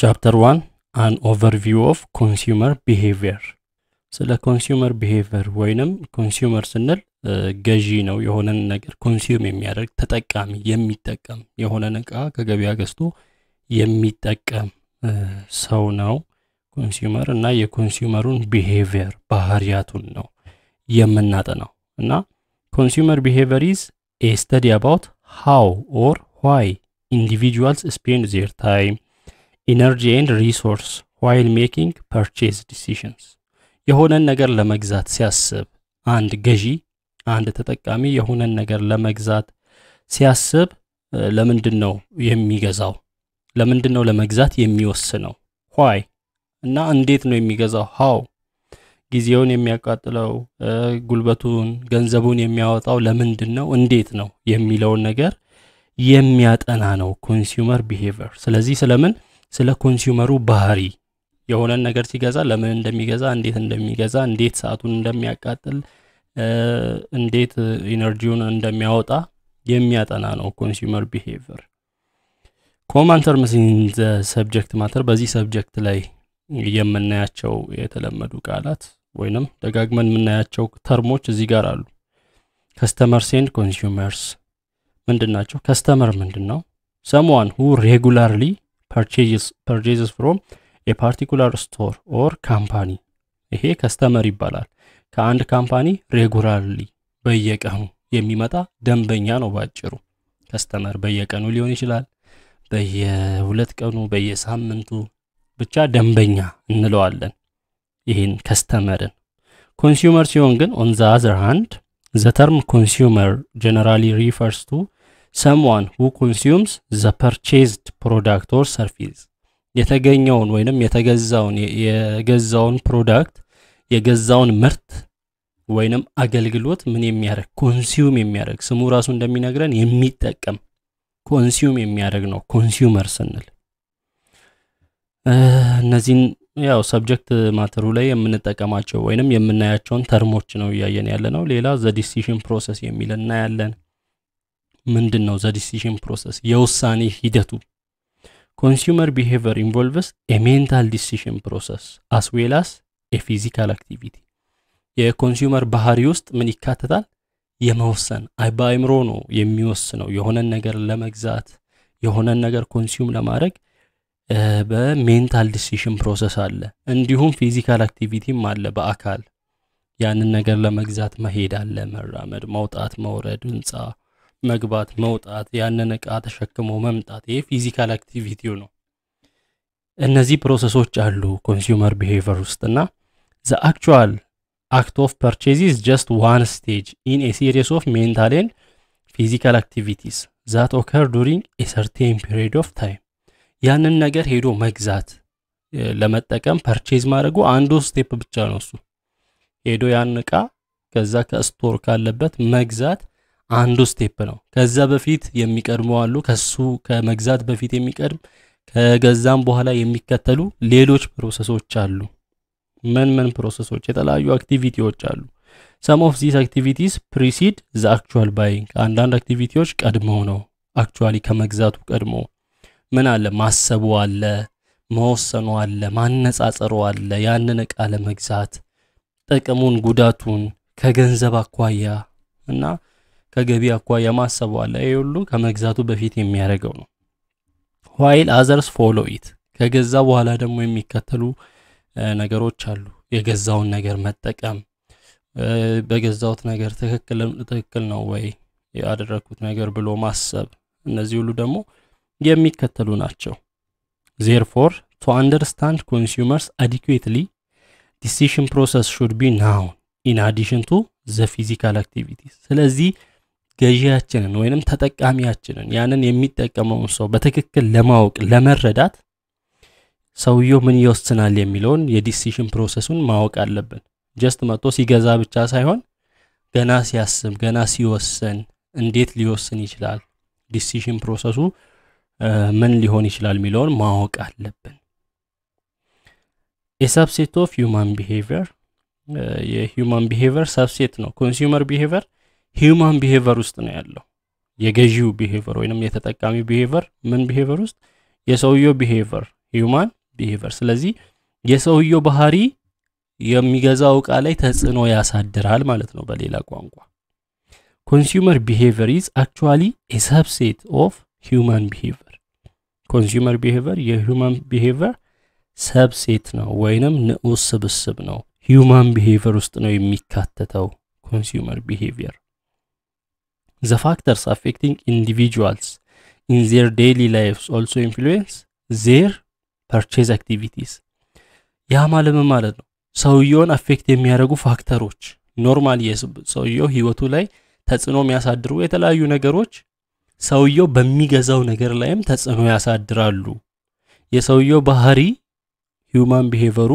ቻፕተር 1 አን ኦቨርቪው ኦፍ ኮንሱመር ቢሄቪየር ስለ ኮንሱመር ቢሄቪየር ወይንም ኮንሱመር ስንል ገዢ ነው የሆነን ነገር ኮንሱም የሚያደርግ ተጠቃሚ የሚጠቀም የሆነ እቃ ከገበያ ገዝቶ የሚጠቀም ሰው ነው ኮንሱመር እና የኮንሱመሩን ቢሄቪየር ባህሪያቱን ነው የምናጠናው እና ኮንሱመር ቢሄቪየር ኢዝ ኤ ስተዲ አባውት ሃው ኦር ዋይ ኢንዲቪጁዋልስ ስፔንድ ዜር ታይም ኢነርጂ ኤንድ ሪሶርስ ዋይል ሜኪንግ ፐርቼዝ ዲሲዥንስ የሆነን ነገር ለመግዛት ሲያስብ አንድ ገዢ አንድ ተጠቃሚ የሆነን ነገር ለመግዛት ሲያስብ ለምንድን ነው የሚገዛው? ለምንድን ነው ለመግዛት የሚወስነው? ዋይ እና እንዴት ነው የሚገዛው? ሃው ጊዜውን የሚያቃጥለው ጉልበቱን፣ ገንዘቡን የሚያወጣው ለምንድን ነው? እንዴት ነው የሚለውን ነገር የሚያጠና ነው ኮንሱመር ቢሄቪየር። ስለዚህ ስለምን ስለ ኮንሱመሩ ባህሪ የሆነን ነገር ሲገዛ ለምን እንደሚገዛ፣ እንዴት እንደሚገዛ፣ እንዴት ሰዓቱን እንደሚያቃጥል፣ እንዴት ኢነርጂውን እንደሚያወጣ የሚያጠና ነው ኮንሱመር ቢሄቨር ኮማንተር ተርምስ ሰብጀክት ማተር በዚህ ሰብጀክት ላይ የምናያቸው የተለመዱ ቃላት ወይንም ደጋግመን የምናያቸው ተርሞች እዚህ ጋር አሉ። ከስተመር ሴንድ ኮንሱመርስ ምንድን ናቸው? ከስተመር ምንድን ነው? ሰምዋን ሁ ሬጉላርሊ purchases purchases from a particular store or ካምፓኒ ይሄ ከስተመር ይባላል። ከአንድ ካምፓኒ ሬጉላርሊ በየቀኑ የሚመጣ ደንበኛ ነው ባጭሩ። ከስተመር በየቀኑ ሊሆን ይችላል፣ በየሁለት ቀኑ፣ በየሳምንቱ ብቻ ደንበኛ እንለዋለን ይህን ከስተመርን። ኮንሱመር ሲሆን ግን ኦን ዘ አዘር ሃንድ ዘ ተርም ኮንሱመር ጀነራሊ ሪፈርስ ቱ someone ሁ consumes the purchased product or service የተገኘውን ወይንም የተገዛውን የገዛውን ፕሮዳክት የገዛውን ምርት ወይንም አገልግሎት ምን የሚያደርግ ኮንሱም የሚያደርግ ስሙ ራሱ እንደሚነግረን የሚጠቀም ኮንሱም የሚያደርግ ነው ኮንሱመር ስንል እነዚህን ያው ሰብጀክት ማተሩ ላይ የምንጠቀማቸው ወይንም የምናያቸውን ተርሞች ነው እያየን ያለ ነው ሌላ ዘ ዲሲሽን ፕሮሰስ የሚል እናያለን ምንድን ነው ዲሲዥን ፕሮሰስ የውሳኔ ሂደቱ ኮንሱመር ቢሄቨር ኢንቮልቭስ የሜንታል ዲሲዥን ፕሮሰስ አስዌላስ የፊዚካል አክቲቪቲ የኮንሱመር ባህሪ ውስጥ ምን ይካተታል የመወሰን በአይምሮ ነው የሚወስነው የሆነን ነገር ለመግዛት የሆነን ነገር ኮንሱም ለማድረግ በሜንታል ዲሲሽን ፕሮሰስ አለ እንዲሁም ፊዚካል አክቲቪቲም አለ በአካል ያንን ነገር ለመግዛት መሄድ አለ መራመድ መውጣት መውረድ ህንፃ መግባት፣ መውጣት፣ ያንን እቃ ተሸክሞ መምጣት፣ ይሄ ፊዚካል አክቲቪቲው ነው። እነዚህ ፕሮሰሶች አሉ ኮንሱመር ቢሄቨር ውስጥ እና ዘ አክቹዋል አክት ኦፍ ፐርቼዝ ኢዝ ጀስት ዋን ስቴጅ ኢን ኤ ሲሪስ ኦፍ ሜንታል ኤንድ ፊዚካል አክቲቪቲስ ዛት ኦከር ዱሪንግ ኤ ሰርቴን ፒሪድ ኦፍ ታይም። ያንን ነገር ሄዶ መግዛት ለመጠቀም ፐርቼዝ ማድረጉ አንዱ ስቴፕ ብቻ ነው። እሱ ሄዶ ያን እቃ ከዛ ከስቶር ካለበት መግዛት አንዱ ስቴፕ ነው። ከዛ በፊት የሚቀድሙ አሉ። ከሱ ከመግዛት በፊት የሚቀድም ከገዛም በኋላ የሚከተሉ ሌሎች ፕሮሰሶች አሉ። ምን ምን ፕሮሰሶች? የተለያዩ አክቲቪቲዎች አሉ። ሰም ኦፍ ዚስ አክቲቪቲስ ፕሪሲድ ዘ አክቹዋል ባይንግ። አንዳንድ አክቲቪቲዎች ቀድሞ ነው አክቹዋሊ ከመግዛቱ ቀድሞ ምን አለ? ማሰቡ አለ፣ መወሰኑ አለ፣ ማነጻጸሩ አለ። ያንን እቃ ለመግዛት ጥቅሙን፣ ጉዳቱን ከገንዘብ አኳያ እና ከገቢ አኳያ ማሰቡ አለ። ይሄ ሁሉ ከመግዛቱ በፊት የሚያደርገው ነው። ዋይል አዘርስ ፎሎ ኢት ከገዛ በኋላ ደግሞ የሚከተሉ ነገሮች አሉ። የገዛውን ነገር መጠቀም፣ በገዛውት ነገር ትክክል ነው ወይ ያደረግኩት ነገር ብሎ ማሰብ፣ እነዚህ ሁሉ ደግሞ የሚከተሉ ናቸው። ዜርፎር ቱ አንደርስታንድ ኮንሱመርስ አዲኩዌትሊ ዲሲሽን ፕሮሰስ ሹድ ቢ ናውን ኢን አዲሽን ቱ ዘ ፊዚካል አክቲቪቲ ስለዚህ ገዢያችንን ወይንም ተጠቃሚያችንን ያንን የሚጠቀመውን ሰው በትክክል ለማወቅ ለመረዳት ሰውየው ምን ይወስናል የሚለውን የዲሲሽን ፕሮሰሱን ማወቅ አለብን። ጀስት መጥቶ ሲገዛ ብቻ ሳይሆን ገና ሲያስብ ገና ሲወስን እንዴት ሊወስን ይችላል፣ ዲሲሽን ፕሮሰሱ ምን ሊሆን ይችላል የሚለውን ማወቅ አለብን። የሰብሴት ኦፍ ሂውማን ቢሄቪየር የሂውማን ቢሄቪየር ሰብሴት ነው። ኮንሱመር ቢሄቪየር ሂውማን ቢሄቨር ውስጥ ነው ያለው። የገዢው ቢሄቨር ወይንም የተጠቃሚ ቢሄቨር ምን ቢሄቨር ውስጥ የሰውየው ቢሄቨር ሂውማን ቢሄቨር። ስለዚህ የሰውየው ባህሪ የሚገዛው እቃ ላይ ተጽዕኖ ያሳድራል ማለት ነው። በሌላ ቋንቋ ኮንሱመር ቢሄቨር ኢዝ አክቹዋሊ ኤ ሰብሴት ኦፍ ሂውማን ቢሄቨር። ኮንሱመር ቢሄቨር የሂውማን ቢሄቨር ሰብሴት ነው ወይንም ንዑስ ስብስብ ነው። ሂውማን ቢሄቨር ውስጥ ነው የሚካተተው ኮንሱመር ቢሄቪየር The factors affecting individuals in their daily lives also influence their purchase activities ያ ማለም ማለት ነው ሰውየውን አፌክት የሚያደርጉ ፋክተሮች ኖርማል ሰውየው ህይወቱ ላይ ተጽዕኖ የሚያሳድሩ የተለያዩ ነገሮች ሰውየው በሚገዛው ነገር ላይም ተጽዕኖ ያሳድራሉ የሰውየው ባህሪ ሂውማን ቢሄቨሩ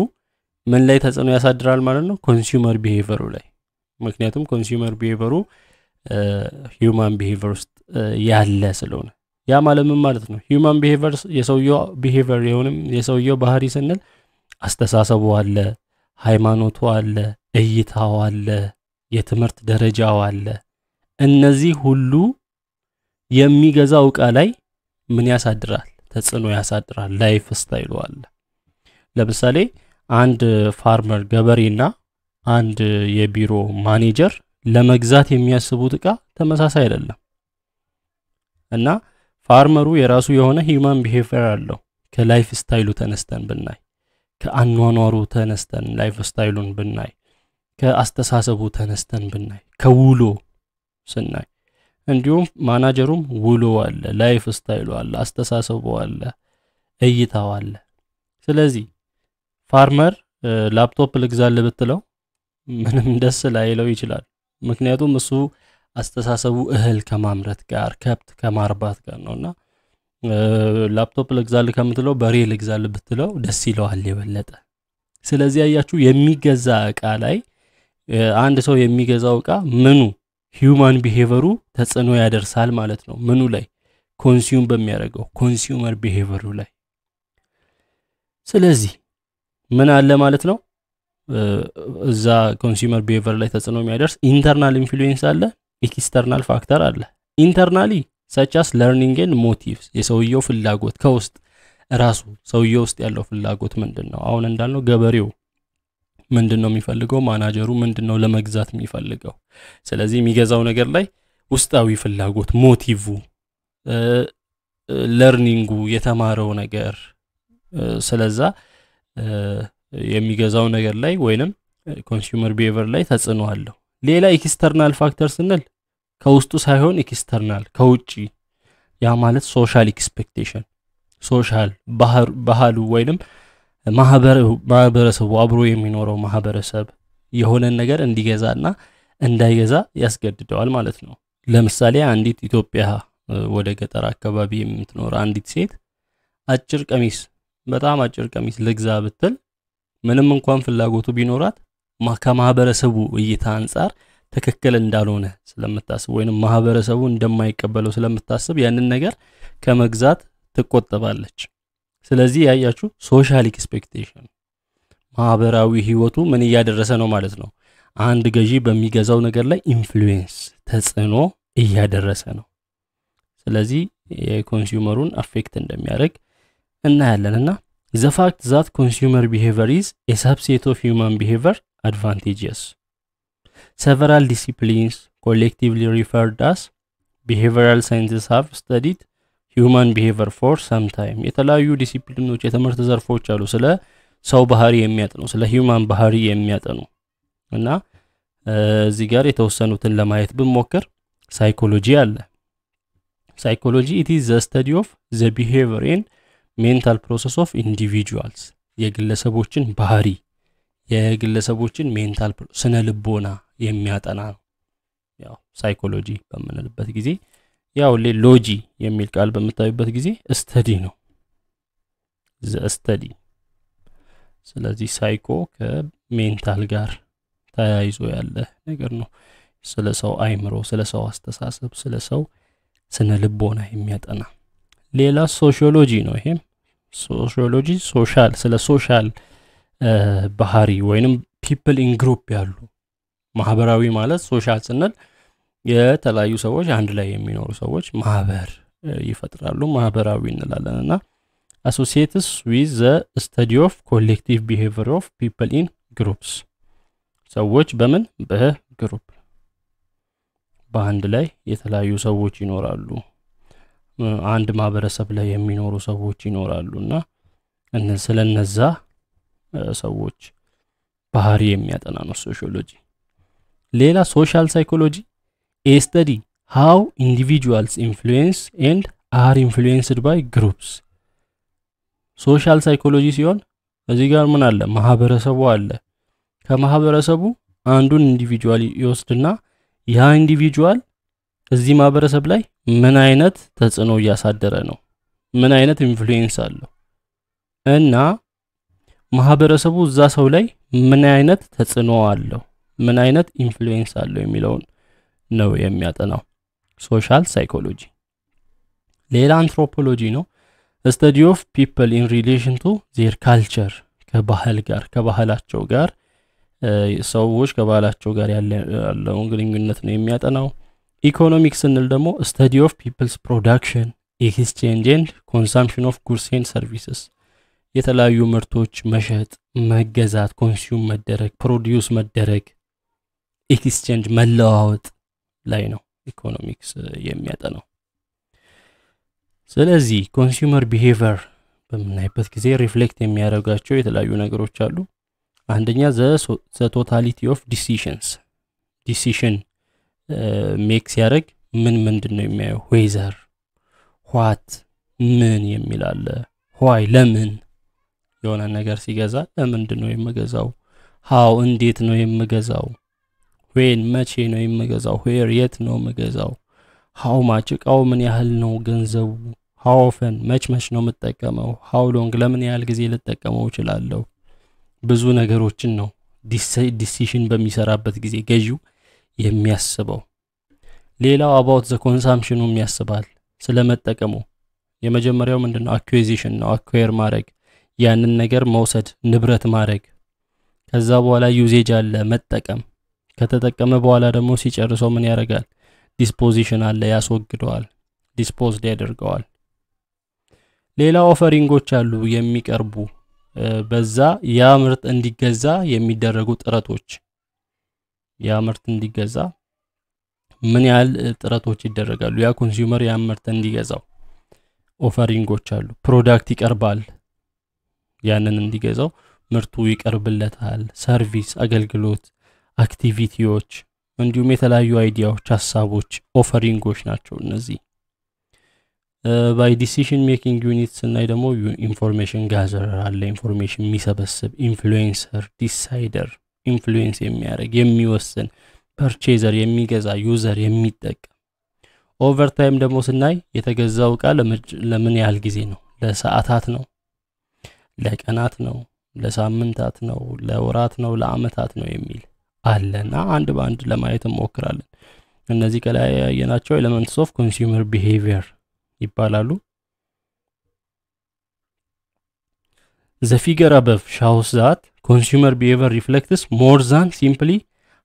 ምን ላይ ተጽዕኖ ያሳድራል ማለት ነው ኮንሱመር ቢሄቨሩ ላይ ምክንያቱም ኮንሱመር ቢሄቨሩ ሂውማን ቢሄቨር ውስጥ ያለ ስለሆነ ያ ማለት ምን ማለት ነው? ሂውማን ቢሄቨር የሰውየው ቢሄቨር የሆንም የሰውየው ባህሪ ስንል አስተሳሰቡ አለ፣ ሃይማኖቱ አለ፣ እይታው አለ፣ የትምህርት ደረጃው አለ። እነዚህ ሁሉ የሚገዛው እቃ ላይ ምን ያሳድራል? ተጽዕኖ ያሳድራል። ላይፍ ስታይሉ አለ። ለምሳሌ አንድ ፋርመር ገበሬና አንድ የቢሮ ማኔጀር ለመግዛት የሚያስቡት እቃ ተመሳሳይ አይደለም እና ፋርመሩ የራሱ የሆነ ሂውማን ቢሄቪየር አለው። ከላይፍ ስታይሉ ተነስተን ብናይ፣ ከአኗኗሩ ተነስተን ላይፍ ስታይሉን ብናይ፣ ከአስተሳሰቡ ተነስተን ብናይ፣ ከውሎ ስናይ እንዲሁም ማናጀሩም ውሎ አለ፣ ላይፍ ስታይሉ አለ፣ አስተሳሰቡ አለ፣ እይታው አለ። ስለዚህ ፋርመር ላፕቶፕ ልግዛል ብትለው ምንም ደስ ላይለው ይችላል። ምክንያቱም እሱ አስተሳሰቡ እህል ከማምረት ጋር ከብት ከማርባት ጋር ነው እና ላፕቶፕ ልግዛል ከምትለው በሬ ልግዛል ብትለው ደስ ይለዋል የበለጠ ስለዚህ ያያችሁ የሚገዛ እቃ ላይ አንድ ሰው የሚገዛው እቃ ምኑ ሂዩማን ቢሄቨሩ ተጽዕኖ ያደርሳል ማለት ነው ምኑ ላይ ኮንሱም በሚያደርገው ኮንሱመር ቢሄቨሩ ላይ ስለዚህ ምን አለ ማለት ነው እዛ ኮንሱመር ቢሄቨር ላይ ተጽዕኖ የሚያደርስ ኢንተርናል ኢንፍሉዌንስ አለ፣ ኤክስተርናል ፋክተር አለ። ኢንተርናሊ ሰቻስ ለርኒንግን ሞቲቭስ የሰውየው ፍላጎት ከውስጥ ራሱ ሰውየው ውስጥ ያለው ፍላጎት ምንድን ነው? አሁን እንዳልነው ገበሬው ምንድን ነው የሚፈልገው? ማናጀሩ ምንድን ነው ለመግዛት የሚፈልገው? ስለዚህ የሚገዛው ነገር ላይ ውስጣዊ ፍላጎት ሞቲቭ ለርኒንጉ የተማረው ነገር ስለዛ የሚገዛው ነገር ላይ ወይንም ኮንሱመር ቢሄቨር ላይ ተጽዕኖ አለው። ሌላ ኤክስተርናል ፋክተር ስንል ከውስጡ ሳይሆን ኤክስተርናል ከውጪ፣ ያ ማለት ሶሻል ኤክስፔክቴሽን፣ ሶሻል ባህሉ ወይንም ማህበረሰቡ አብሮ የሚኖረው ማህበረሰብ የሆነን ነገር እንዲገዛና እንዳይገዛ ያስገድደዋል ማለት ነው። ለምሳሌ አንዲት ኢትዮጵያ ወደ ገጠር አካባቢ የምትኖር አንዲት ሴት አጭር ቀሚስ በጣም አጭር ቀሚስ ልግዛ ብትል ምንም እንኳን ፍላጎቱ ቢኖራት ከማህበረሰቡ እይታ አንጻር ትክክል እንዳልሆነ ስለምታስብ ወይንም ማህበረሰቡ እንደማይቀበለው ስለምታስብ ያንን ነገር ከመግዛት ትቆጠባለች። ስለዚህ ያያችሁ ሶሻል ኤክስፔክቴሽን ማህበራዊ ህይወቱ ምን እያደረሰ ነው ማለት ነው። አንድ ገዢ በሚገዛው ነገር ላይ ኢንፍሉዌንስ ተጽዕኖ እያደረሰ ነው። ስለዚህ የኮንሱመሩን አፌክት እንደሚያደርግ እናያለን እና is the fact that consumer behavior is a subset of human behavior advantages. Several disciplines, collectively referred as behavioral sciences, have studied ሂውማን ቢሄቨር ፎር ሰም ታይም የተለያዩ ዲሲፕሊኖች የትምህርት ዘርፎች አሉ ስለ ሰው ባህሪ የሚያጥኑ ስለ ሂውማን ባህሪ የሚያጠኑ እና እዚህ ጋር የተወሰኑትን ለማየት ብንሞክር ሳይኮሎጂ አለ ሳይኮሎጂ ኢት ዘ ስተዲ ኦፍ ዘ ቢሄቨር ኤንድ ሜንታል ፕሮሰስ ኦፍ ኢንዲቪጁዋልስ የግለሰቦችን ባህሪ የግለሰቦችን ሜንታል ስነ ልቦና የሚያጠና ነው ያው ሳይኮሎጂ በምንልበት ጊዜ ያው ሎጂ የሚል ቃል በምታዩበት ጊዜ ስተዲ ነው ስተዲ ስለዚህ ሳይኮ ከሜንታል ጋር ተያይዞ ያለ ነገር ነው ስለ ሰው አይምሮ ስለ ሰው አስተሳሰብ ስለ ሰው ስነ ልቦና የሚያጠና ሌላ ሶሺዮሎጂ ነው። ይሄ ሶሺዮሎጂ ሶሻል ስለ ሶሻል ባህሪ ወይንም ፒፕል ኢን ግሩፕ ያሉ ማህበራዊ ማለት ሶሻል ስንል የተለያዩ ሰዎች አንድ ላይ የሚኖሩ ሰዎች ማህበር ይፈጥራሉ ማህበራዊ እንላለን እና አሶሲየትስ ዊዝ ዘ ስተዲ ኦፍ ኮሌክቲቭ ቢሄቪር ኦፍ ፒፕል ኢን ግሩፕስ ሰዎች በምን በግሩፕ በአንድ ላይ የተለያዩ ሰዎች ይኖራሉ አንድ ማህበረሰብ ላይ የሚኖሩ ሰዎች ይኖራሉ እና ስለ እነዛ ሰዎች ባህሪ የሚያጠና ነው ሶሽሎጂ። ሌላ ሶሻል ሳይኮሎጂ ኤ ስተዲ ሃው ኢንዲቪጁዋልስ ኢንፍሉዌንስ ኤንድ አር ኢንፍሉዌንስድ ባይ ግሩፕስ ሶሻል ሳይኮሎጂ ሲሆን እዚህ ጋር ምን አለ ማህበረሰቡ አለ ከማህበረሰቡ አንዱን ኢንዲቪጁዋል ይወስድና ያ ኢንዲቪጁዋል እዚህ ማህበረሰብ ላይ ምን አይነት ተጽዕኖ እያሳደረ ነው? ምን አይነት ኢንፍሉዌንስ አለው? እና ማህበረሰቡ እዛ ሰው ላይ ምን አይነት ተጽዕኖ አለው? ምን አይነት ኢንፍሉዌንስ አለው የሚለውን ነው የሚያጠናው ሶሻል ሳይኮሎጂ። ሌላ አንትሮፖሎጂ ነው፣ ስተዲ ኦፍ ፒፕል ኢን ሪሌሽን ቱ ዜር ካልቸር፣ ከባህል ጋር ከባህላቸው ጋር ሰዎች ከባህላቸው ጋር ያለውን ግንኙነት ነው የሚያጠናው። ኢኮኖሚክስ ስንል ደግሞ ስተዲ ኦፍ ፒፕልስ ፕሮዳክሽን ኤክስቼንጅ ኤንድ ኮንሳምፕሽን ኦፍ ጉድስ ኤንድ ሰርቪስስ የተለያዩ ምርቶች መሸጥ፣ መገዛት፣ ኮንሱም መደረግ፣ ፕሮዲውስ መደረግ፣ ኤክስቼንጅ መለዋወጥ ላይ ነው ኢኮኖሚክስ ነው ስለዚህ ኮንሱመር ቢሄቨር በምናይበት ጊዜ ሪፍሌክት የሚያደርጋቸው የተለያዩ ነገሮች አሉ። አንደኛ ዘ ቶታሊቲ ኦፍ ዲሲሽንስ ዲሲሽን ሜክ ሲያደርግ ምን ምንድን ነው የሚያየው? ዌዘር ዋት ምን የሚል አለ። ዋይ ለምን የሆነ ነገር ሲገዛ ለምንድን ነው የምገዛው? ሀው እንዴት ነው የምገዛው? ዌን መቼ ነው የምገዛው? ዌር የት ነው የምገዛው? ሀው ማች እቃው ምን ያህል ነው ገንዘቡ? ሀው ኦፈን መች መች ነው የምጠቀመው? ሀው ሎንግ ለምን ያህል ጊዜ ልጠቀመው እችላለሁ? ብዙ ነገሮችን ነው ዲሲሽን በሚሰራበት ጊዜ ገዢው የሚያስበው። ሌላው አባውት ዘ ኮንሳምፕሽኑም ያስባል ስለመጠቀሙ የመጀመሪያው ምንድነው? አኩዌዚሽን ነው፣ አኩዌር ማድረግ ያንን ነገር መውሰድ ንብረት ማድረግ። ከዛ በኋላ ዩዜጅ አለ መጠቀም። ከተጠቀመ በኋላ ደግሞ ሲጨርሰው ምን ያደርጋል? ዲስፖዚሽን አለ ያስወግደዋል፣ ዲስፖዝድ ያደርገዋል። ሌላ ኦፈሪንጎች አሉ የሚቀርቡ በዛ ያ ምርት እንዲገዛ የሚደረጉ ጥረቶች ያ ምርት እንዲገዛ ምን ያህል ጥረቶች ይደረጋሉ? ያ ኮንሱመር ያ ምርት እንዲገዛው ኦፈሪንጎች አሉ። ፕሮዳክት ይቀርባል፣ ያንን እንዲገዛው ምርቱ ይቀርብለታል። ሰርቪስ፣ አገልግሎት፣ አክቲቪቲዎች እንዲሁም የተለያዩ አይዲያዎች፣ ሀሳቦች፣ ኦፈሪንጎች ናቸው እነዚህ። ባይ ዲሲሽን ሜኪንግ ዩኒት ስናይ ደግሞ ኢንፎርሜሽን ጋዘር አለ፣ ኢንፎርሜሽን የሚሰበስብ ኢንፍሉዌንሰር፣ ዲሳይደር ኢንፍሉዌንስ የሚያደርግ የሚወስን ፐርቼዘር የሚገዛ ዩዘር የሚጠቀም ኦቨር ታይም ደግሞ ስናይ የተገዛው እቃ ለምን ያህል ጊዜ ነው ለሰዓታት ነው ለቀናት ነው ለሳምንታት ነው ለወራት ነው ለአመታት ነው የሚል አለና አንድ በአንድ ለማየት እንሞክራለን እነዚህ ከላይ ያየናቸው ኤሌመንትስ ኦፍ ኮንሱመር ቢሄቪየር ይባላሉ the figure above shows that consumer behavior reflects more than simply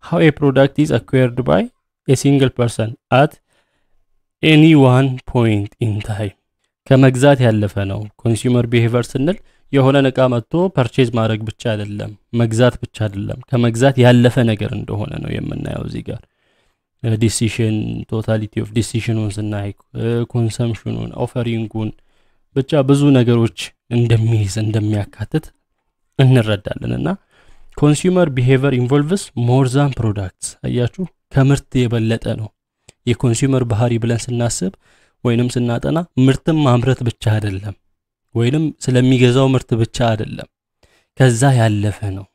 how a product is acquired by a single person at any one point in time ከመግዛት ያለፈ ነው። ኮንሱመር ቢሄቨር ስንል የሆነን እቃ መጥቶ ፐርቼዝ ማድረግ ብቻ አይደለም፣ መግዛት ብቻ አይደለም፣ ከመግዛት ያለፈ ነገር እንደሆነ ነው የምናየው እዚህ ጋር ዲሲሽን ቶታሊቲ ኦፍ ዲሲሽኑን ስናይ ኮንሰምሽኑን ኦፈሪንጉን ብቻ ብዙ ነገሮች እንደሚይዝ እንደሚያካትት እንረዳለን እና ኮንሱመር ቢሄቨር ኢንቮልቭስ ሞር ዛን ፕሮዳክትስ አያችሁ ከምርት የበለጠ ነው የኮንሱመር ባህሪ ብለን ስናስብ ወይንም ስናጠና ምርትም ማምረት ብቻ አይደለም ወይንም ስለሚገዛው ምርት ብቻ አይደለም ከዛ ያለፈ ነው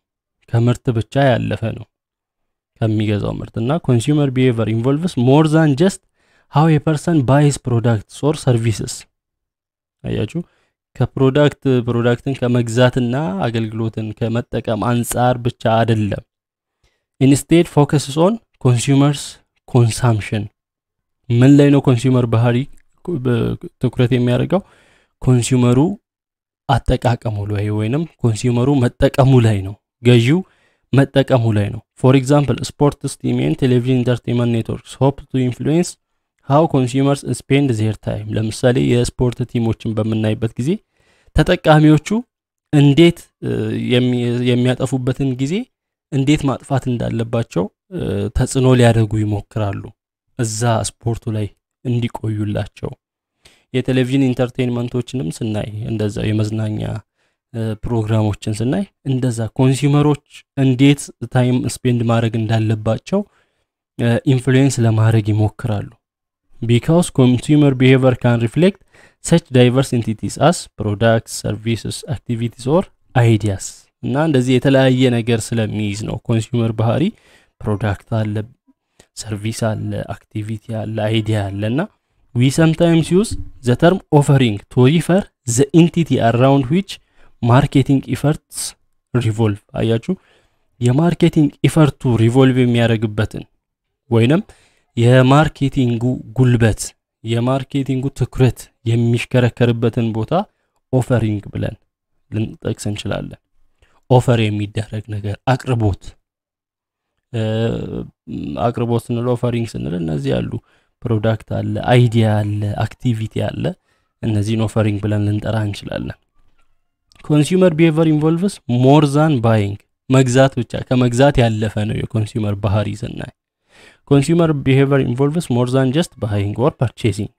ከምርት ብቻ ያለፈ ነው ከሚገዛው ምርት እና ኮንሱመር ቢሄቨር ኢንቮልቭስ ሞር ዛን ጀስት ሃው ፐርሰን ባይስ ፕሮዳክትስ ኦር ሰርቪስስ አያችሁ ከፕሮዳክት ፕሮዳክትን ከመግዛትና አገልግሎትን ከመጠቀም አንጻር ብቻ አይደለም ኢንስቴድ ፎከስስ ኦን ኮንሱመርስ ኮንሳምሽን ምን ላይ ነው ኮንሱመር ባህሪ ትኩረት የሚያደርገው ኮንሱመሩ አጠቃቀሙ ላይ ወይንም ኮንሱመሩ መጠቀሙ ላይ ነው ገዢው መጠቀሙ ላይ ነው ፎር ኤግዛምፕል ስፖርት፣ ስቲሚን፣ ቴሌቪዥን ኢንተርቴንመንት ኔትወርክስ ሆፕ ቱ ኢንፍሉዌንስ ሃው ኮንሱመርስ ስፔንድ ዜር ታይም። ለምሳሌ የስፖርት ቲሞችን በምናይበት ጊዜ ተጠቃሚዎቹ እንዴት የሚያጠፉበትን ጊዜ እንዴት ማጥፋት እንዳለባቸው ተጽዕኖ ሊያደርጉ ይሞክራሉ እዛ ስፖርቱ ላይ እንዲቆዩላቸው። የቴሌቪዥን ኢንተርቴንመንቶችንም ስናይ እንደዛ የመዝናኛ ፕሮግራሞችን ስናይ እንደዛ ኮንሱመሮች እንዴት ታይም ስፔንድ ማድረግ እንዳለባቸው ኢንፍሉዌንስ ለማድረግ ይሞክራሉ። because consumer behavior can reflect such diverse entities as products, services, activities or ideas እና እንደዚህ የተለያየ ነገር ስለሚይዝ ነው ኮንሱመር ባህሪ ፕሮዳክት አለ ሰርቪስ አለ አክቲቪቲ አለ አይዲያ አለ እና ዊ ሰምታይምስ ዩዝ ዘ ተርም ኦፈሪንግ ቱ ሪፈር ዘ ኢንቲቲ አራውንድ ዊች ማርኬቲንግ ኢፈርትስ ሪቮልቭ አያችሁ የማርኬቲንግ ኢፈርቱ ሪቮልቭ የሚያደርግበትን ወይንም የማርኬቲንጉ ጉልበት የማርኬቲንጉ ትኩረት የሚሽከረከርበትን ቦታ ኦፈሪንግ ብለን ልንጠቅስ እንችላለን። ኦፈር የሚደረግ ነገር አቅርቦት አቅርቦት ስንል ኦፈሪንግ ስንል እነዚህ ያሉ ፕሮዳክት አለ፣ አይዲያ አለ፣ አክቲቪቲ አለ። እነዚህን ኦፈሪንግ ብለን ልንጠራ እንችላለን። ኮንሱመር ቢሄቨር ኢንቮልቭስ ሞር ዛን ባይንግ መግዛት ብቻ ከመግዛት ያለፈ ነው የኮንሱመር ባህሪ ስናይ Consumer behavior involves more than just buying or purchasing.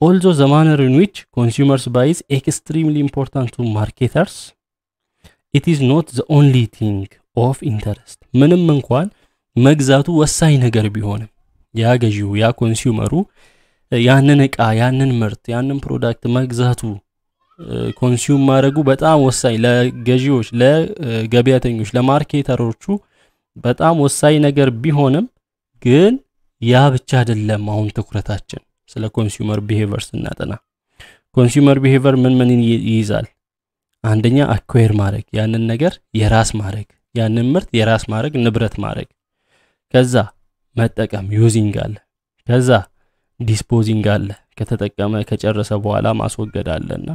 Although the manner in which consumers buy is extremely important to marketers, it is not the only thing of interest ምንም እንኳን መግዛቱ ወሳኝ ነገር ቢሆንም ያ ገዢው ያ ኮንሱመሩ ያንን እቃ ያንን ምርት ያንን ፕሮዳክት መግዛቱ ኮንሱም ማድረጉ በጣም ወሳኝ ለገዢዎች ለገበያተኞች ለማርኬተሮቹ በጣም ወሳኝ ነገር ቢሆንም ግን ያ ብቻ አይደለም። አሁን ትኩረታችን ስለ ኮንሱመር ቢሄቨር ስናጠና ኮንሱመር ቢሄቨር ምን ምን ይይዛል? አንደኛ አኩዌር ማድረግ ያንን ነገር የራስ ማድረግ ያንን ምርት የራስ ማድረግ ንብረት ማድረግ፣ ከዛ መጠቀም ዩዚንግ አለ፣ ከዛ ዲስፖዚንግ አለ፣ ከተጠቀመ ከጨረሰ በኋላ ማስወገድ አለና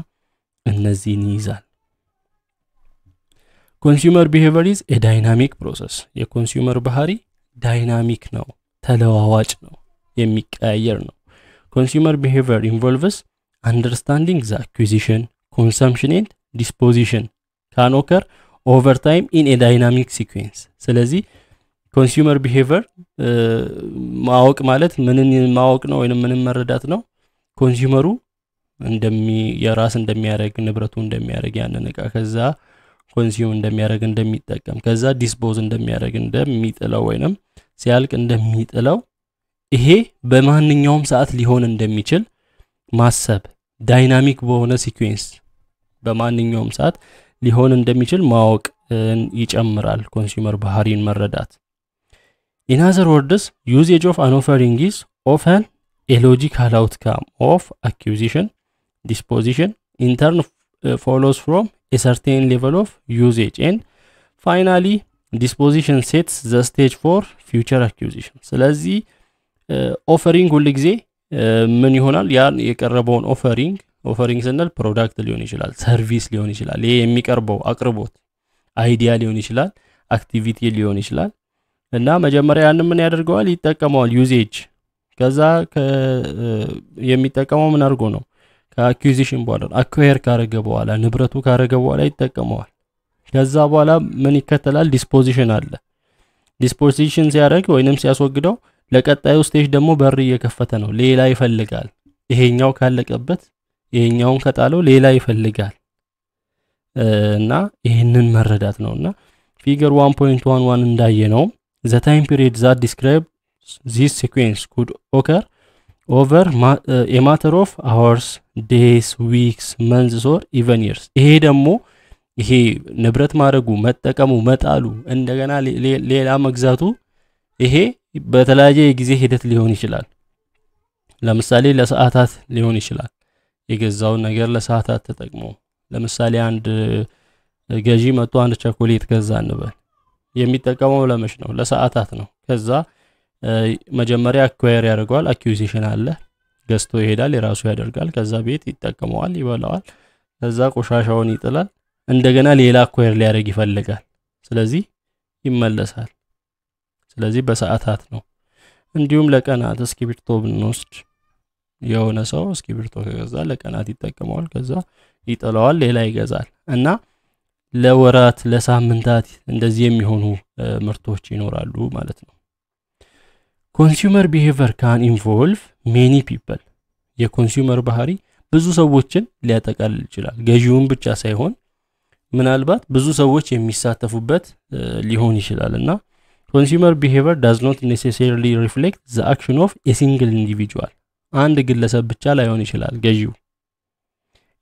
እነዚህን ይይዛል። ኮንሱመር ቢሄቨር ኢዝ ኤ ዳይናሚክ ፕሮሰስ የኮንሱመር ባህሪ ዳይናሚክ ነው፣ ተለዋዋጭ ነው፣ የሚቀያየር ነው። ኮንሱመር ቢሄቪየር ኢንቮልቭስ አንደርስታንዲንግ ዘ አኩዚሽን ኮንሰምፕሽን ኤንድ ዲስፖዚሽን ካን ኦቨር ታይም ኢን ኤ ዳይናሚክ ሲኩዌንስ። ስለዚህ ኮንሱመር ቢሄቪየር uh, ማወቅ ማለት ምንን ማወቅ ነው ወይም ምንን መረዳት ነው? ኮንሱመሩ የራስ እንደሚያደርግ ንብረቱ እንደሚያደርግ ያንን እቃ ከዛ ኮንሲዩም እንደሚያደርግ እንደሚጠቀም ከዛ ዲስፖዝ እንደሚያደርግ እንደሚጥለው ወይንም ሲያልቅ እንደሚጥለው ይሄ በማንኛውም ሰዓት ሊሆን እንደሚችል ማሰብ ዳይናሚክ በሆነ ሲኩዌንስ በማንኛውም ሰዓት ሊሆን እንደሚችል ማወቅ ይጨምራል። ኮንሱመር ባህሪን መረዳት ኢናዘር ወርድስ ዩዜጅ ኦፍ አን ኦፈሪንግ ኢዝ ኦፈን ኤ ሎጂካል አውትካም ኦፍ አኪዚሽን ዲስፖዚሽን ኢንተርን uh, follows from a certain level of usage and finally ዲስፖዚሽን ሴትስ ዘ ስቴጅ ፎር ፊውቸር አኪዚሽን ስለዚህ ኦፈሪንግ ሁል ጊዜ uh, ምን ይሆናል ያን የቀረበውን ኦፈሪንግ ኦፈሪንግ ስንል ፕሮዳክት ሊሆን ይችላል ሰርቪስ ሊሆን ይችላል ይሄ የሚቀርበው አቅርቦት አይዲያ ሊሆን ይችላል አክቲቪቲ ሊሆን ይችላል እና መጀመሪያ ያንን ምን ያደርገዋል ይጠቀመዋል ዩዜጅ ከዛ uh, የሚጠቀመው ምን አድርጎ ነው ከአኩዚሽን በኋላ አኩዌር ካረገ በኋላ ንብረቱ ካረገ በኋላ ይጠቀመዋል። ከዛ በኋላ ምን ይከተላል? ዲስፖዚሽን አለ። ዲስፖዚሽን ሲያደርግ ወይንም ሲያስወግደው ለቀጣዩ ስቴጅ ደግሞ በር እየከፈተ ነው። ሌላ ይፈልጋል። ይሄኛው ካለቀበት ይሄኛውን ከጣለው ሌላ ይፈልጋል እና ይህንን መረዳት ነውና ፊገር 1.11 እንዳየ ነው ዘ ታይም ፒሪድ ዛት ዲስክራይብ ዚስ ሲኩዌንስ ኩድ ኦከር ኦቨር የማተር ኦፍ አወርስ ዴይስ ዊክስ መንዝስ ኦር ኢቨን ይርስ ይሄ ደግሞ ይሄ ንብረት ማድረጉ መጠቀሙ መጣሉ እንደገና ሌላ መግዛቱ ይሄ በተለያየ የጊዜ ሂደት ሊሆን ይችላል ለምሳሌ ለሰዓታት ሊሆን ይችላል የገዛውን ነገር ለሰዓታት ተጠቅሞ ለምሳሌ አንድ ገዢ መጥቶ አንድ ቸኮሌት ገዛ እንበል የሚጠቀመው ለመች ነው ለሰዓታት ነው ከዛ መጀመሪያ አኳየር ያደርገዋል። አኪዊዚሽን አለ። ገዝቶ ይሄዳል፣ የራሱ ያደርጋል። ከዛ ቤት ይጠቀመዋል፣ ይበላዋል። ከዛ ቆሻሻውን ይጥላል። እንደገና ሌላ አኳየር ሊያደርግ ይፈልጋል። ስለዚህ ይመለሳል። ስለዚህ በሰዓታት ነው። እንዲሁም ለቀናት እስክሪብቶ ብንወስድ የሆነ ሰው እስክሪብቶ ከገዛ ለቀናት ይጠቀመዋል፣ ከዛ ይጥለዋል፣ ሌላ ይገዛል እና ለወራት ለሳምንታት እንደዚህ የሚሆኑ ምርቶች ይኖራሉ ማለት ነው። ኮንሱመር ቢሄቨር ካን ኢንቮልቭ ሜኒ ፒፕል የኮንሱመር ባህሪ ብዙ ሰዎችን ሊያጠቃልል ይችላል። ገዢውን ብቻ ሳይሆን ምናልባት ብዙ ሰዎች የሚሳተፉበት ሊሆን ይችላል እና ኮንሱመር ቢሄቨር ዳዝ ኖት ኔሴሰርሊ ሪፍሌክት ዘ አክሽን ኦፍ የሲንግል ኢንዲቪጁዋል አንድ ግለሰብ ብቻ ላይሆን ይችላል ገዢው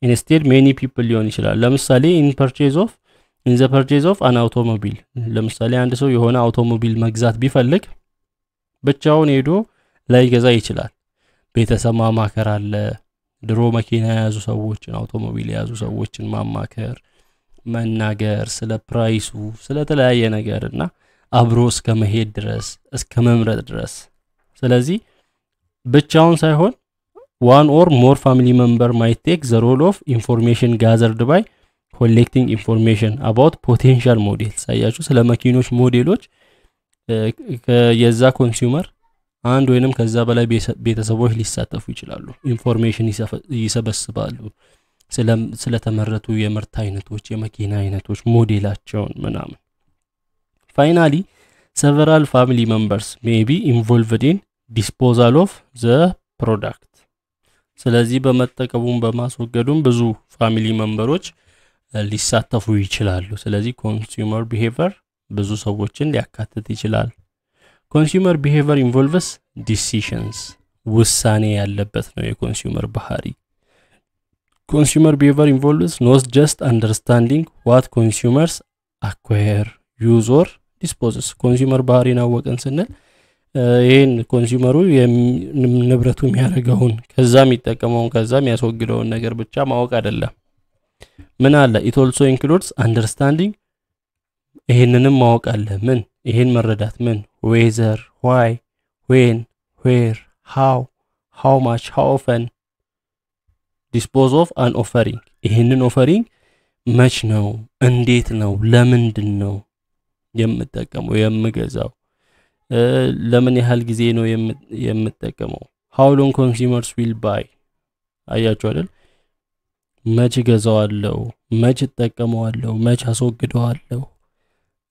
ኢንስቴድ ሜኒ ፒፕል ሊሆን ይችላል። ለምሳሌ ኢን ፐርቼዝ ኦፍ ኢን ዘ ፐርቼዝ ኦፍ አን አውቶሞቢል ለምሳሌ አንድ ሰው የሆነ አውቶሞቢል መግዛት ቢፈልግ ብቻውን ሄዶ ላይገዛ ይችላል። ቤተሰብ ማማከር አለ። ድሮ መኪና የያዙ ሰዎችን፣ አውቶሞቢል የያዙ ሰዎችን ማማከር፣ መናገር፣ ስለ ፕራይሱ፣ ስለተለያየ ነገር እና አብሮ እስከ መሄድ ድረስ እስከ መምረጥ ድረስ። ስለዚህ ብቻውን ሳይሆን ዋን ኦር ሞር ፋሚሊ ሜምበር ማይት ቴክ ዘ ሮል ኦፍ ኢንፎርሜሽን ጋዘርድ ባይ ኮሌክቲንግ ኢንፎርሜሽን አባውት ፖቴንሻል ሞዴል ሳያችሁ ስለ መኪኖች ሞዴሎች የዛ ኮንሱመር አንድ ወይንም ከዛ በላይ ቤተሰቦች ሊሳተፉ ይችላሉ። ኢንፎርሜሽን ይሰበስባሉ። ስለተመረቱ የምርት አይነቶች፣ የመኪና አይነቶች፣ ሞዴላቸውን ምናምን። ፋይናሊ ሰቨራል ፋሚሊ መምበርስ ሜይ ቢ ኢንቮልቭድ ኢን ዲስፖዛል ኦፍ ዘ ፕሮዳክት። ስለዚህ በመጠቀሙም በማስወገዱም ብዙ ፋሚሊ መምበሮች ሊሳተፉ ይችላሉ። ስለዚህ ኮንሱመር ቢሄቨር ብዙ ሰዎችን ሊያካትት ይችላል። ኮንሱመር ቢሄቨር ኢንቮልቭስ ዲሲሽንስ ውሳኔ ያለበት ነው የኮንሱመር ባህሪ። ኮንሱመር ቢሄቨር ኢንቮልቭስ ኖት ጀስት አንደርስታንዲንግ ዋት ኮንሱመርስ አኳየር ዩዝ ኦር ዲስፖዝስ። ኮንሱመር ባህሪን አወቅን ስንል ይህን ኮንሱመሩ ንብረቱ የሚያደርገውን ከዛ የሚጠቀመውን ከዛ የሚያስወግደውን ነገር ብቻ ማወቅ አይደለም። ምን አለ ኢት ኦልሶ ኢንክሉድስ አንደርስታንዲንግ ይህንንም ማወቅ አለ። ምን ይህን መረዳት ምን ዌዘር፣ ዋይ፣ ዌን፣ ዌር፣ ሃው፣ ሃው ማች፣ ሃው ኦፈን ዲስፖዝ ኦፍ አን ኦፈሪንግ ይህንን ኦፈሪንግ መች ነው እንዴት ነው ለምንድን ነው የምጠቀመው የምገዛው ለምን ያህል ጊዜ ነው የምጠቀመው ሃው ሎንግ ኮንሱመርስ ዊል ባይ አያችሁ አይደል መች እገዛዋለሁ መች እጠቀመዋለሁ መች አስወግደዋለሁ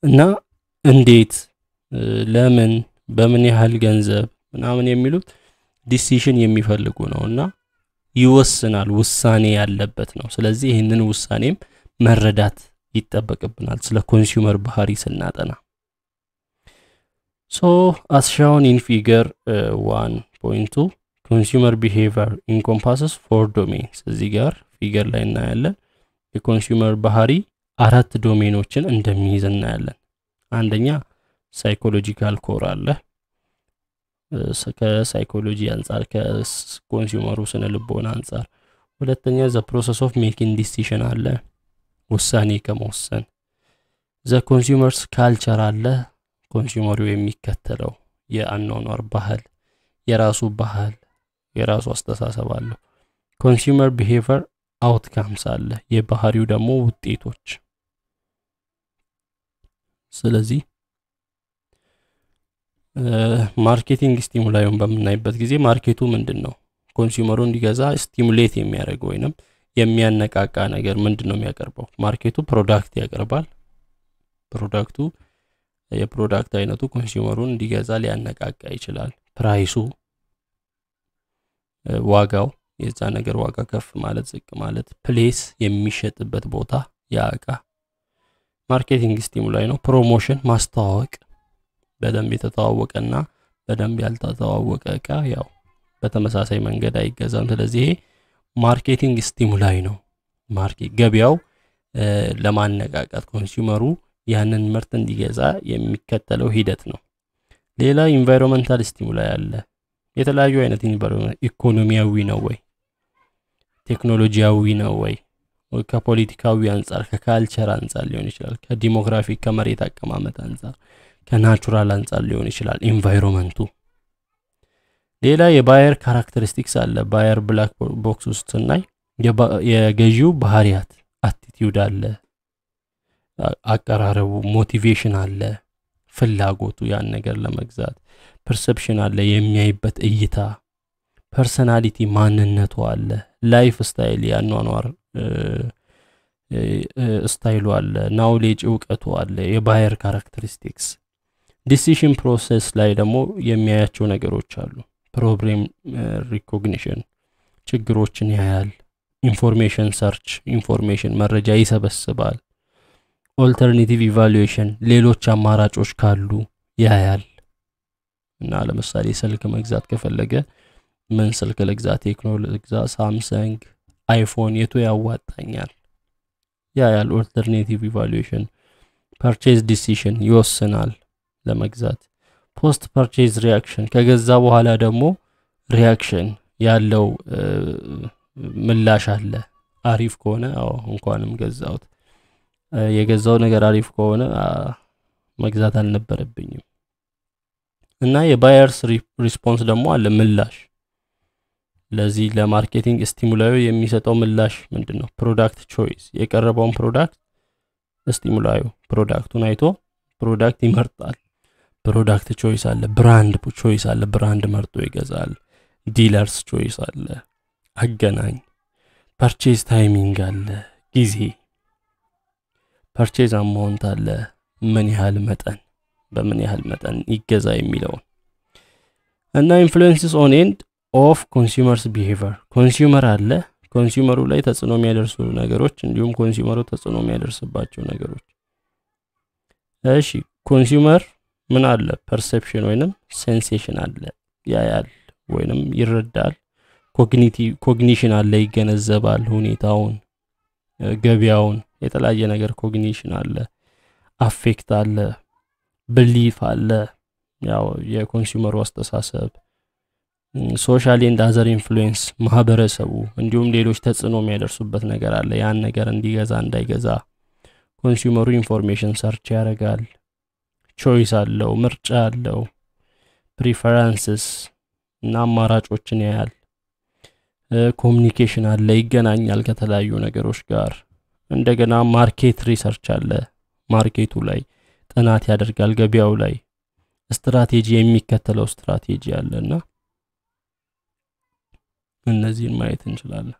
እና እንዴት፣ ለምን፣ በምን ያህል ገንዘብ ምናምን የሚሉት ዲሲሽን የሚፈልጉ ነው እና ይወስናል፣ ውሳኔ ያለበት ነው። ስለዚህ ይህንን ውሳኔም መረዳት ይጠበቅብናል ስለ ኮንሱመር ባህሪ ስናጠና። ሶ አስ ሻውን ኢን ፊገር ዋን ፖይንት ኮንሱመር ቢሄቪየር ኢንኮምፓስስ ፎር ዶሜንስ እዚህ ጋር ፊገር ላይ እናያለን የኮንሱመር ባህሪ አራት ዶሜኖችን እንደሚይዝ እናያለን። አንደኛ ሳይኮሎጂካል ኮር አለ። ከሳይኮሎጂ አንጻር ከኮንሱመሩ ስነ ልቦና አንጻር። ሁለተኛ ዘ ፕሮሰስ ኦፍ ሜኪንግ ዲሲሽን አለ፣ ውሳኔ ከመወሰን። ዘ ኮንሱመርስ ካልቸር አለ፣ ኮንሱመሩ የሚከተለው የአኗኗር ባህል፣ የራሱ ባህል፣ የራሱ አስተሳሰብ አለው። ኮንሱመር ቢሄቨር አውትካምስ አለ፣ የባህሪው ደግሞ ውጤቶች ስለዚህ ማርኬቲንግ ስቲሙላዩን በምናይበት ጊዜ ማርኬቱ ምንድን ነው ኮንሱመሩ እንዲገዛ ስቲሙሌት የሚያደርግ ወይንም የሚያነቃቃ ነገር ምንድን ነው የሚያቀርበው ማርኬቱ ፕሮዳክት ያቀርባል ፕሮዳክቱ የፕሮዳክት አይነቱ ኮንሱመሩን እንዲገዛ ሊያነቃቃ ይችላል ፕራይሱ ዋጋው የዛ ነገር ዋጋ ከፍ ማለት ዝቅ ማለት ፕሌስ የሚሸጥበት ቦታ ያ እቃ ማርኬቲንግ ስቲሙላይ ነው። ፕሮሞሽን ማስተዋወቅ፣ በደንብ የተተዋወቀና በደንብ ያልተተዋወቀ እቃ ያው በተመሳሳይ መንገድ አይገዛም። ስለዚህ ማርኬቲንግ ስቲሙላይ ነው። ማርኬት ገበያው ለማነቃቃት ኮንሱመሩ ያንን ምርት እንዲገዛ የሚከተለው ሂደት ነው። ሌላ ኢንቫይሮንመንታል ስቲሙላይ አለ። የተለያዩ አይነት ኢኮኖሚያዊ ነው ወይ ቴክኖሎጂያዊ ነው ወይ ከፖለቲካዊ አንጻር ከካልቸር አንጻር ሊሆን ይችላል ከዲሞግራፊ ከመሬት አቀማመጥ አንጻር ከናቹራል አንጻር ሊሆን ይችላል ኢንቫይሮመንቱ ሌላ የባየር ካራክተሪስቲክስ አለ ባየር ብላክ ቦክስ ውስጥ ስናይ የገዢው ባህሪያት አቲቲዩድ አለ አቀራረቡ ሞቲቬሽን አለ ፍላጎቱ ያን ነገር ለመግዛት ፐርሰፕሽን አለ የሚያይበት እይታ ፐርሰናሊቲ ማንነቱ አለ ላይፍ ስታይል ያኗኗር ስታይሉ አለ ናውሌጅ እውቀቱ አለ የባየር ካራክተሪስቲክስ ዲሲሽን ፕሮሰስ ላይ ደግሞ የሚያያቸው ነገሮች አሉ ፕሮብሌም ሪኮግኒሽን ችግሮችን ያያል ኢንፎርሜሽን ሰርች ኢንፎርሜሽን መረጃ ይሰበስባል ኦልተርኔቲቭ ኢቫሉዌሽን ሌሎች አማራጮች ካሉ ያያል እና ለምሳሌ ስልክ መግዛት ከፈለገ ምን ስልክ ልግዛ ቴክኖ ልግዛ ሳምሰንግ አይፎን የቱ ያዋጣኛል ያ ያል ኦልተርኔቲቭ ኢቫሉዌሽን ፐርቼዝ ዲሲሽን ይወስናል ለመግዛት ፖስት ፐርቼዝ ሪያክሽን ከገዛ በኋላ ደግሞ ሪያክሽን ያለው ምላሽ አለ አሪፍ ከሆነ አዎ እንኳንም ገዛውት የገዛው ነገር አሪፍ ከሆነ መግዛት አልነበረብኝም እና የባየርስ ሪስፖንስ ደግሞ አለ ምላሽ ለዚህ ለማርኬቲንግ ስቲሙላዩ የሚሰጠው ምላሽ ምንድን ነው? ፕሮዳክት ቾይስ የቀረበውን ፕሮዳክት ስቲሙላዩ ፕሮዳክቱን አይቶ ፕሮዳክት ይመርጣል። ፕሮዳክት ቾይስ አለ፣ ብራንድ ቾይስ አለ፣ ብራንድ መርጦ ይገዛል። ዲለርስ ቾይስ አለ፣ አገናኝ። ፐርቼዝ ታይሚንግ አለ፣ ጊዜ። ፐርቼዝ አማውንት አለ፣ ምን ያህል መጠን በምን ያህል መጠን ይገዛ የሚለውን እና ኢንፍሉዌንስስ ኦን ኤንድ ኦፍ ኮንሱመርስ ቢሄቨር ኮንሱመር አለ ኮንሱመሩ ላይ ተጽዕኖ የሚያደርሱ ነገሮች እንዲሁም ኮንሱመሩ ተጽዕኖ የሚያደርስባቸው ነገሮች እሺ ኮንሱመር ምን አለ ፐርሰፕሽን ወይንም ሴንሴሽን አለ ያያል ወይንም ይረዳል ኮግኒሽን አለ ይገነዘባል ሁኔታውን ገበያውን የተለያየ ነገር ኮግኒሽን አለ አፌክት አለ ብሊፍ አለ ያው የኮንሱመሩ አስተሳሰብ ሶሻሊ እንደ አዘር ኢንፍሉዌንስ ማህበረሰቡ እንዲሁም ሌሎች ተጽዕኖ የሚያደርሱበት ነገር አለ። ያን ነገር እንዲገዛ እንዳይገዛ ኮንሱመሩ ኢንፎርሜሽን ሰርች ያደርጋል። ቾይስ አለው፣ ምርጫ አለው፣ ፕሪፈረንስስ እና አማራጮችን ያያል። ኮሚኒኬሽን አለ፣ ይገናኛል ከተለያዩ ነገሮች ጋር። እንደገና ማርኬት ሪሰርች አለ፣ ማርኬቱ ላይ ጥናት ያደርጋል፣ ገበያው ላይ ስትራቴጂ የሚከተለው ስትራቴጂ አለ እና እነዚህን ማየት እንችላለን።